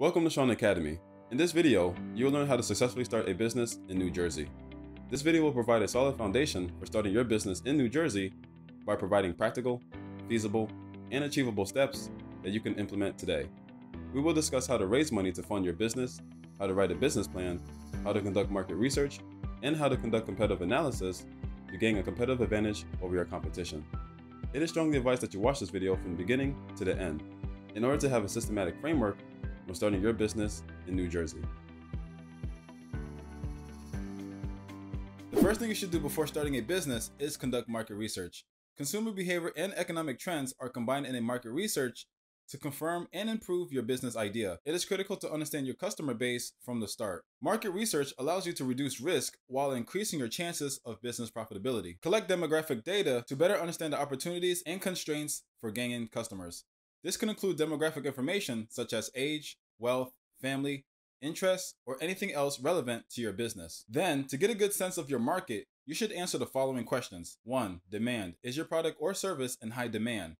Welcome to Sean Academy. In this video, you'll learn how to successfully start a business in New Jersey. This video will provide a solid foundation for starting your business in New Jersey by providing practical, feasible, and achievable steps that you can implement today. We will discuss how to raise money to fund your business, how to write a business plan, how to conduct market research, and how to conduct competitive analysis to gain a competitive advantage over your competition. It is strongly advised that you watch this video from the beginning to the end. In order to have a systematic framework when starting your business in New Jersey. The first thing you should do before starting a business is conduct market research. Consumer behavior and economic trends are combined in a market research to confirm and improve your business idea. It is critical to understand your customer base from the start. Market research allows you to reduce risk while increasing your chances of business profitability. Collect demographic data to better understand the opportunities and constraints for gaining customers. This can include demographic information such as age, wealth, family, interests, or anything else relevant to your business. Then, to get a good sense of your market, you should answer the following questions 1. Demand Is your product or service in high demand?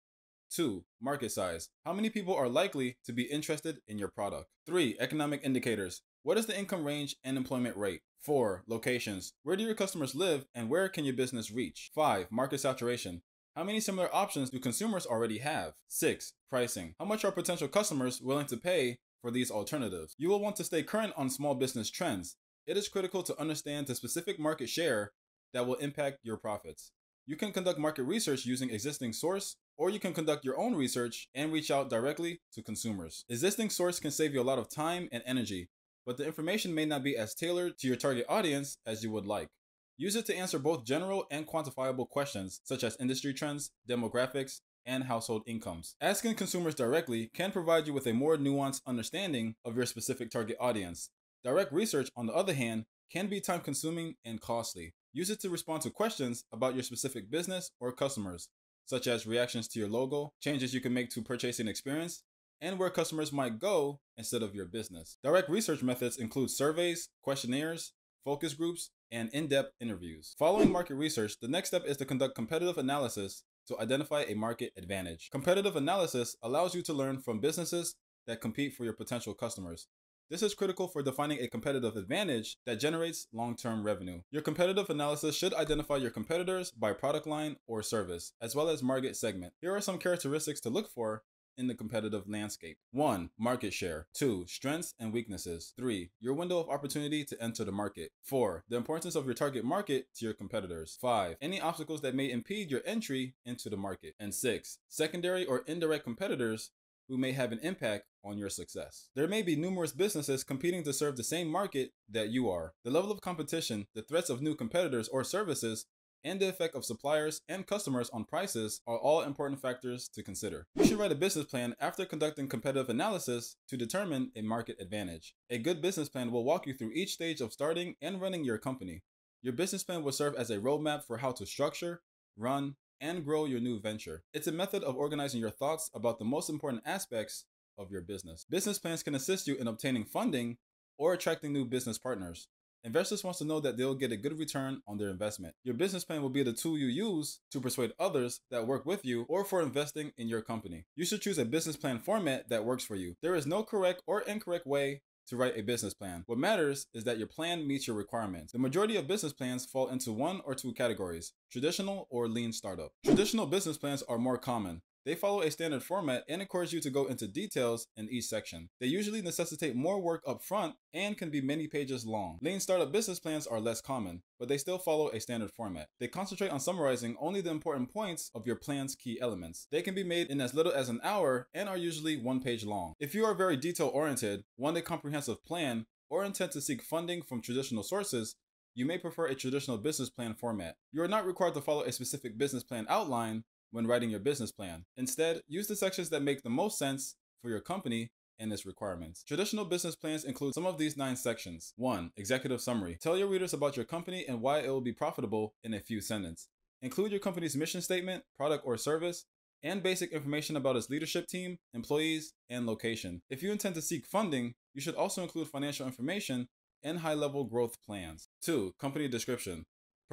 2. Market size How many people are likely to be interested in your product? 3. Economic indicators What is the income range and employment rate? 4. Locations Where do your customers live and where can your business reach? 5. Market saturation how many similar options do consumers already have? 6. Pricing. How much are potential customers willing to pay for these alternatives? You will want to stay current on small business trends. It is critical to understand the specific market share that will impact your profits. You can conduct market research using existing source, or you can conduct your own research and reach out directly to consumers. Existing source can save you a lot of time and energy, but the information may not be as tailored to your target audience as you would like. Use it to answer both general and quantifiable questions such as industry trends, demographics, and household incomes. Asking consumers directly can provide you with a more nuanced understanding of your specific target audience. Direct research, on the other hand, can be time consuming and costly. Use it to respond to questions about your specific business or customers, such as reactions to your logo, changes you can make to purchasing experience, and where customers might go instead of your business. Direct research methods include surveys, questionnaires, focus groups, and in-depth interviews. Following market research, the next step is to conduct competitive analysis to identify a market advantage. Competitive analysis allows you to learn from businesses that compete for your potential customers. This is critical for defining a competitive advantage that generates long-term revenue. Your competitive analysis should identify your competitors by product line or service, as well as market segment. Here are some characteristics to look for in the competitive landscape. 1. Market share. 2. Strengths and weaknesses. 3. Your window of opportunity to enter the market. 4. The importance of your target market to your competitors. 5. Any obstacles that may impede your entry into the market. And 6. Secondary or indirect competitors who may have an impact on your success. There may be numerous businesses competing to serve the same market that you are. The level of competition, the threats of new competitors or services, and the effect of suppliers and customers on prices are all important factors to consider. You should write a business plan after conducting competitive analysis to determine a market advantage. A good business plan will walk you through each stage of starting and running your company. Your business plan will serve as a roadmap for how to structure, run, and grow your new venture. It's a method of organizing your thoughts about the most important aspects of your business. Business plans can assist you in obtaining funding or attracting new business partners. Investors wants to know that they'll get a good return on their investment. Your business plan will be the tool you use to persuade others that work with you or for investing in your company. You should choose a business plan format that works for you. There is no correct or incorrect way to write a business plan. What matters is that your plan meets your requirements. The majority of business plans fall into one or two categories, traditional or lean startup. Traditional business plans are more common. They follow a standard format and encourage you to go into details in each section. They usually necessitate more work up front and can be many pages long. Lean startup business plans are less common, but they still follow a standard format. They concentrate on summarizing only the important points of your plan's key elements. They can be made in as little as an hour and are usually one page long. If you are very detail oriented, want a comprehensive plan, or intend to seek funding from traditional sources, you may prefer a traditional business plan format. You are not required to follow a specific business plan outline, when writing your business plan. Instead, use the sections that make the most sense for your company and its requirements. Traditional business plans include some of these nine sections. 1. Executive summary. Tell your readers about your company and why it will be profitable in a few sentences. Include your company's mission statement, product or service, and basic information about its leadership team, employees, and location. If you intend to seek funding, you should also include financial information and high level growth plans. 2. Company description.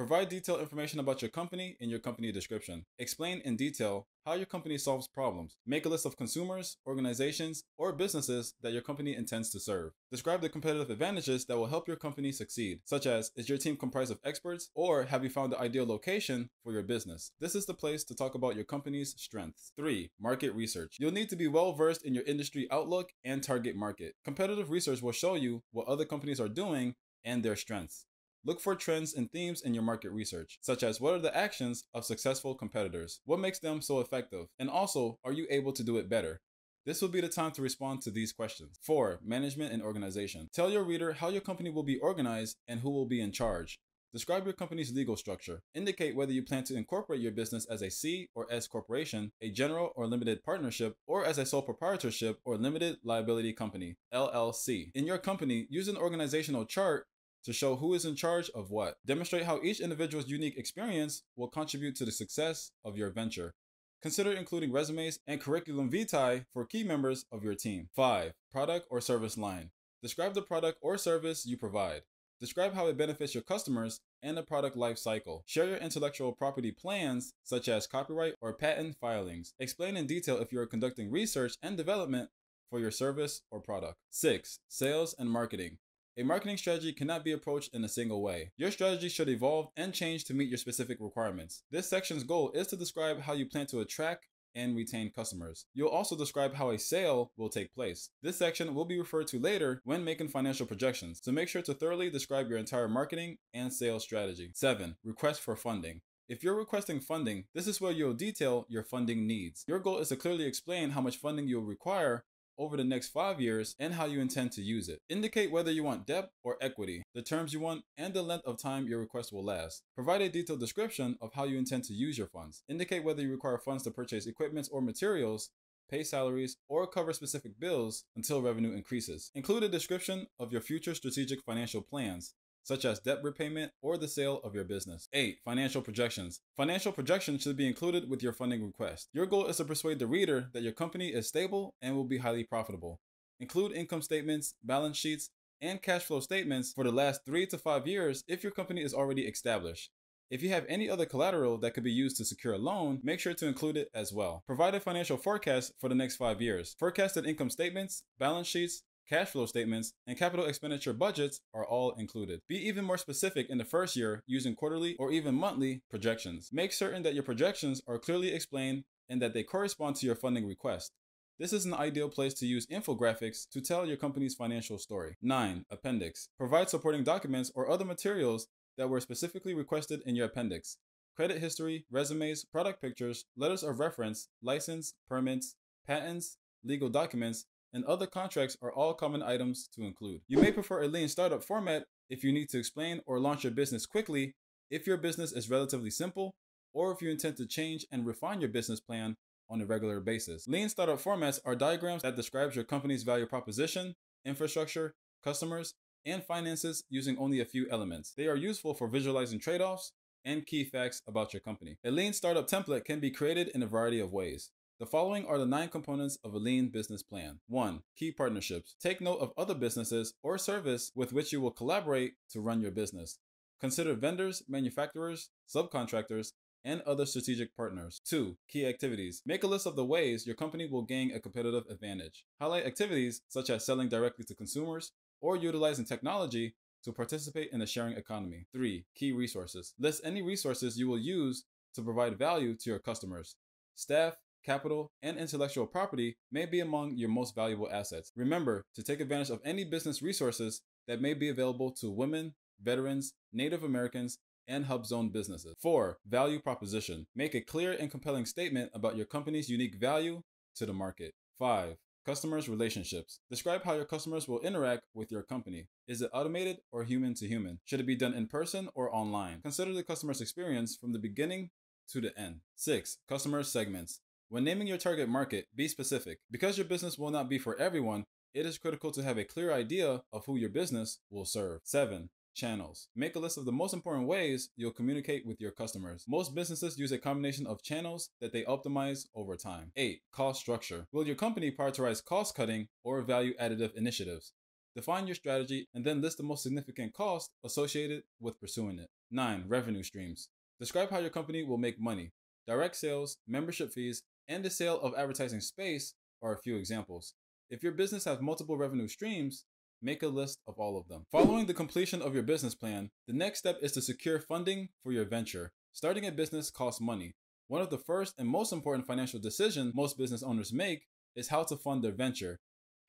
Provide detailed information about your company in your company description. Explain in detail how your company solves problems. Make a list of consumers, organizations, or businesses that your company intends to serve. Describe the competitive advantages that will help your company succeed, such as is your team comprised of experts, or have you found the ideal location for your business? This is the place to talk about your company's strengths. 3. Market research. You'll need to be well versed in your industry outlook and target market. Competitive research will show you what other companies are doing and their strengths. Look for trends and themes in your market research, such as what are the actions of successful competitors? What makes them so effective? And also, are you able to do it better? This will be the time to respond to these questions. 4. Management and organization. Tell your reader how your company will be organized and who will be in charge. Describe your company's legal structure. Indicate whether you plan to incorporate your business as a C or S corporation, a general or limited partnership, or as a sole proprietorship or limited liability company, LLC. In your company, use an organizational chart to show who is in charge of what. Demonstrate how each individual's unique experience will contribute to the success of your venture. Consider including resumes and curriculum vitae for key members of your team. 5. Product or service line. Describe the product or service you provide. Describe how it benefits your customers and the product life cycle. Share your intellectual property plans, such as copyright or patent filings. Explain in detail if you are conducting research and development for your service or product. 6. Sales and marketing. A marketing strategy cannot be approached in a single way. Your strategy should evolve and change to meet your specific requirements. This section's goal is to describe how you plan to attract, and retain customers. You'll also describe how a sale will take place. This section will be referred to later when making financial projections, so make sure to thoroughly describe your entire marketing and sales strategy. 7. Request for funding. If you're requesting funding, this is where you'll detail your funding needs. Your goal is to clearly explain how much funding you'll require over the next five years and how you intend to use it. Indicate whether you want debt or equity, the terms you want, and the length of time your request will last. Provide a detailed description of how you intend to use your funds. Indicate whether you require funds to purchase equipment or materials, pay salaries, or cover specific bills until revenue increases. Include a description of your future strategic financial plans such as debt repayment or the sale of your business. 8. Financial projections. Financial projections should be included with your funding request. Your goal is to persuade the reader that your company is stable and will be highly profitable. Include income statements, balance sheets, and cash flow statements for the last 3 to 5 years if your company is already established. If you have any other collateral that could be used to secure a loan, make sure to include it as well. Provide a financial forecast for the next five years. Forecasted income statements, balance sheets, cash flow statements, and capital expenditure budgets are all included. Be even more specific in the first year using quarterly or even monthly projections. Make certain that your projections are clearly explained and that they correspond to your funding request. This is an ideal place to use infographics to tell your company's financial story. 9. Appendix. Provide supporting documents or other materials that were specifically requested in your appendix. Credit history, resumes, product pictures, letters of reference, license, permits, patents, legal documents, and other contracts are all common items to include. You may prefer a lean startup format if you need to explain or launch your business quickly, if your business is relatively simple, or if you intend to change and refine your business plan on a regular basis. Lean startup formats are diagrams that describes your company's value proposition, infrastructure, customers, and finances using only a few elements. They are useful for visualizing trade-offs and key facts about your company. A lean startup template can be created in a variety of ways. The following are the nine components of a lean business plan. 1. Key partnerships. Take note of other businesses or service with which you will collaborate to run your business. Consider vendors, manufacturers, subcontractors, and other strategic partners. 2. Key activities. Make a list of the ways your company will gain a competitive advantage. Highlight activities such as selling directly to consumers or utilizing technology to participate in the sharing economy. 3. Key resources. List any resources you will use to provide value to your customers. Staff, capital, and intellectual property may be among your most valuable assets. Remember to take advantage of any business resources that may be available to women, veterans, Native Americans, and hub zone businesses. 4. Value proposition. Make a clear and compelling statement about your company's unique value to the market. 5. Customers' relationships. Describe how your customers will interact with your company. Is it automated or human to human? Should it be done in person or online? Consider the customer's experience from the beginning to the end. 6. Customer segments. When naming your target market, be specific. Because your business will not be for everyone, it is critical to have a clear idea of who your business will serve. 7. Channels. Make a list of the most important ways you'll communicate with your customers. Most businesses use a combination of channels that they optimize over time. 8. Cost structure. Will your company prioritize cost cutting or value additive initiatives? Define your strategy and then list the most significant costs associated with pursuing it. 9. Revenue streams. Describe how your company will make money direct sales, membership fees, and the sale of advertising space are a few examples. If your business has multiple revenue streams, make a list of all of them. Following the completion of your business plan, the next step is to secure funding for your venture. Starting a business costs money. One of the first and most important financial decisions most business owners make is how to fund their venture.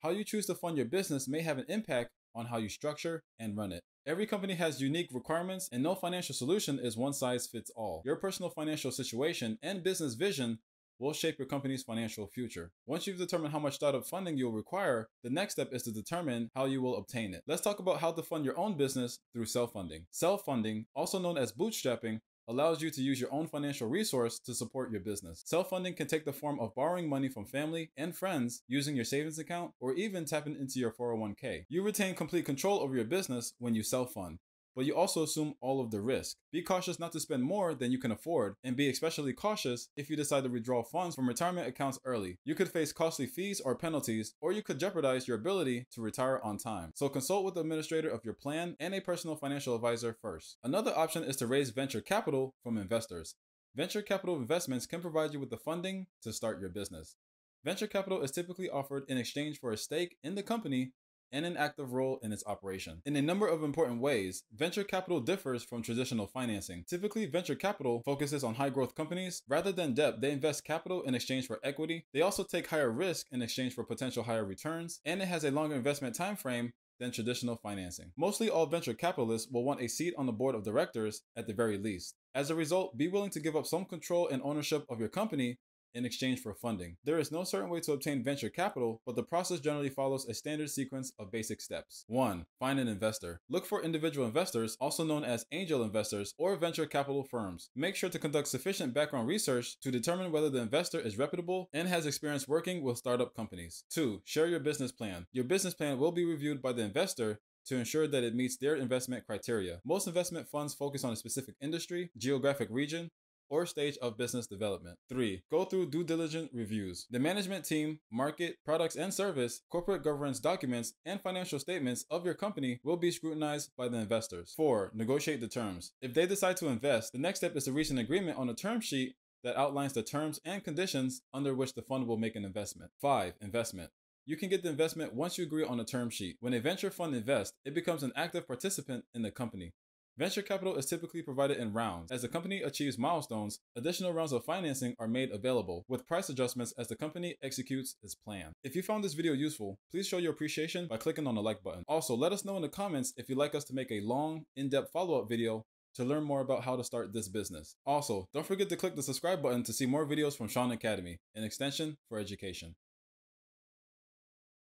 How you choose to fund your business may have an impact on how you structure and run it. Every company has unique requirements, and no financial solution is one size fits all. Your personal financial situation and business vision will shape your company's financial future. Once you've determined how much startup funding you'll require, the next step is to determine how you will obtain it. Let's talk about how to fund your own business through self-funding. Self-funding, also known as bootstrapping, allows you to use your own financial resource to support your business. Self-funding can take the form of borrowing money from family and friends using your savings account or even tapping into your 401k. You retain complete control over your business when you self-fund but you also assume all of the risk. Be cautious not to spend more than you can afford, and be especially cautious if you decide to withdraw funds from retirement accounts early. You could face costly fees or penalties, or you could jeopardize your ability to retire on time. So consult with the administrator of your plan and a personal financial advisor first. Another option is to raise venture capital from investors. Venture capital investments can provide you with the funding to start your business. Venture capital is typically offered in exchange for a stake in the company and an active role in its operation. In a number of important ways, venture capital differs from traditional financing. Typically, venture capital focuses on high growth companies. Rather than debt, they invest capital in exchange for equity. They also take higher risk in exchange for potential higher returns, and it has a longer investment time frame than traditional financing. Mostly all venture capitalists will want a seat on the board of directors at the very least. As a result, be willing to give up some control and ownership of your company in exchange for funding. There is no certain way to obtain venture capital, but the process generally follows a standard sequence of basic steps. 1. Find an investor. Look for individual investors, also known as angel investors or venture capital firms. Make sure to conduct sufficient background research to determine whether the investor is reputable and has experience working with startup companies. 2. Share your business plan. Your business plan will be reviewed by the investor to ensure that it meets their investment criteria. Most investment funds focus on a specific industry, geographic region, or stage of business development. 3. Go through due diligence reviews. The management team, market, products and service, corporate governance documents, and financial statements of your company will be scrutinized by the investors. 4. Negotiate the terms. If they decide to invest, the next step is to reach an agreement on a term sheet that outlines the terms and conditions under which the fund will make an investment. 5. Investment. You can get the investment once you agree on a term sheet. When a venture fund invests, it becomes an active participant in the company. Venture capital is typically provided in rounds. As the company achieves milestones, additional rounds of financing are made available with price adjustments as the company executes its plan. If you found this video useful, please show your appreciation by clicking on the like button. Also, let us know in the comments if you'd like us to make a long, in-depth follow-up video to learn more about how to start this business. Also, don't forget to click the subscribe button to see more videos from Sean Academy, an extension for education.